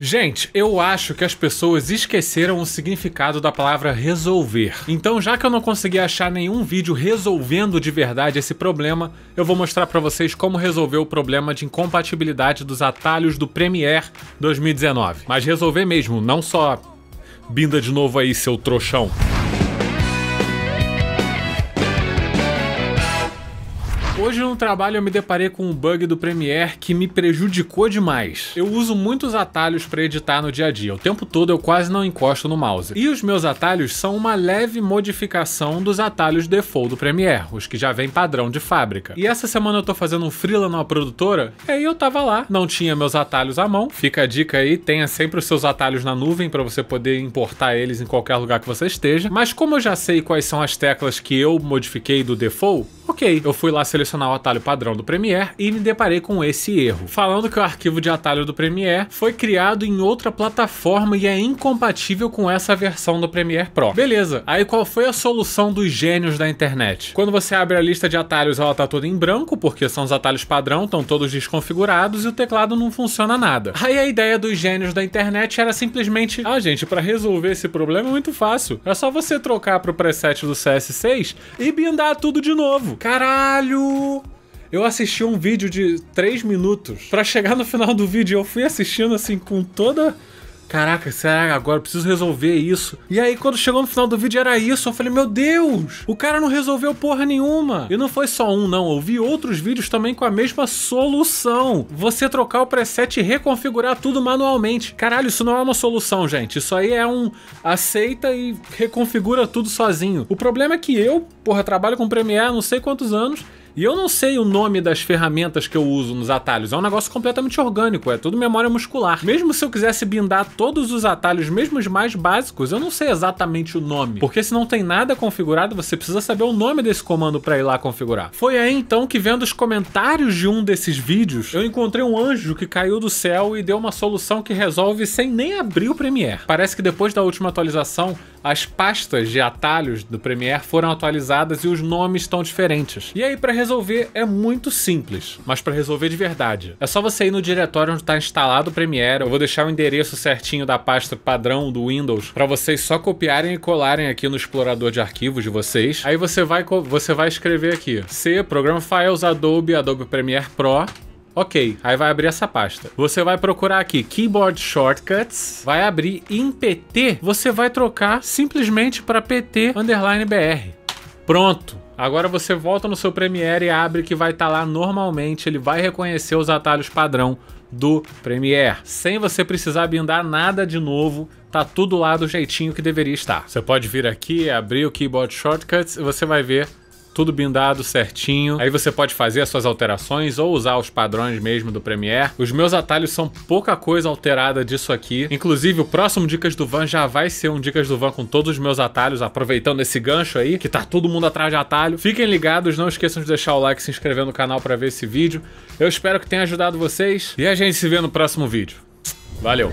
Gente, eu acho que as pessoas esqueceram o significado da palavra resolver. Então, já que eu não consegui achar nenhum vídeo resolvendo de verdade esse problema, eu vou mostrar para vocês como resolver o problema de incompatibilidade dos atalhos do Premiere 2019. Mas resolver mesmo, não só binda de novo aí seu trouxão. Hoje no trabalho eu me deparei com um bug do Premiere que me prejudicou demais. Eu uso muitos atalhos para editar no dia a dia. O tempo todo eu quase não encosto no mouse. E os meus atalhos são uma leve modificação dos atalhos default do Premiere, os que já vem padrão de fábrica. E essa semana eu tô fazendo um freela numa produtora, e aí eu tava lá, não tinha meus atalhos à mão. Fica a dica aí, tenha sempre os seus atalhos na nuvem para você poder importar eles em qualquer lugar que você esteja. Mas como eu já sei quais são as teclas que eu modifiquei do default, Ok, eu fui lá selecionar o atalho padrão do Premiere e me deparei com esse erro, falando que o arquivo de atalho do Premiere foi criado em outra plataforma e é incompatível com essa versão do Premiere Pro. Beleza, aí qual foi a solução dos gênios da internet? Quando você abre a lista de atalhos, ela tá toda em branco, porque são os atalhos padrão, estão todos desconfigurados e o teclado não funciona nada. Aí a ideia dos gênios da internet era simplesmente, ah gente, para resolver esse problema é muito fácil, é só você trocar pro preset do CS6 e bindar tudo de novo. Caralho! Eu assisti um vídeo de 3 minutos. Para chegar no final do vídeo, eu fui assistindo assim com toda caraca, será agora? Eu preciso resolver isso. E aí, quando chegou no final do vídeo, era isso. Eu falei, meu Deus, o cara não resolveu porra nenhuma. E não foi só um, não. Eu vi outros vídeos também com a mesma solução. Você trocar o preset e reconfigurar tudo manualmente. Caralho, isso não é uma solução, gente. Isso aí é um aceita e reconfigura tudo sozinho. O problema é que eu, porra, trabalho com Premiere há não sei quantos anos e eu não sei o nome das ferramentas que eu uso nos atalhos, é um negócio completamente orgânico, é tudo memória muscular. Mesmo se eu quisesse bindar todos os atalhos, mesmo os mais básicos, eu não sei exatamente o nome, porque se não tem nada configurado, você precisa saber o nome desse comando para ir lá configurar. Foi aí então que vendo os comentários de um desses vídeos, eu encontrei um anjo que caiu do céu e deu uma solução que resolve sem nem abrir o Premiere. Parece que depois da última atualização, as pastas de atalhos do Premiere foram atualizadas e os nomes estão diferentes. E aí para resolver é muito simples, mas para resolver de verdade. É só você ir no diretório onde está instalado o Premiere, eu vou deixar o endereço certinho da pasta padrão do Windows para vocês só copiarem e colarem aqui no explorador de arquivos de vocês. Aí você vai, você vai escrever aqui, C, Program Files, Adobe, Adobe Premiere Pro, Ok, aí vai abrir essa pasta. Você vai procurar aqui Keyboard Shortcuts, vai abrir em PT, você vai trocar simplesmente para PT underline BR. Pronto. Agora você volta no seu Premiere e abre que vai estar tá lá normalmente, ele vai reconhecer os atalhos padrão do Premiere, sem você precisar bindar nada de novo, tá tudo lá do jeitinho que deveria estar. Você pode vir aqui, abrir o Keyboard Shortcuts e você vai ver tudo blindado certinho. Aí você pode fazer as suas alterações ou usar os padrões mesmo do Premiere. Os meus atalhos são pouca coisa alterada disso aqui. Inclusive, o próximo Dicas do Van já vai ser um Dicas do Van com todos os meus atalhos, aproveitando esse gancho aí, que tá todo mundo atrás de atalho. Fiquem ligados, não esqueçam de deixar o like e se inscrever no canal para ver esse vídeo. Eu espero que tenha ajudado vocês e a gente se vê no próximo vídeo. Valeu!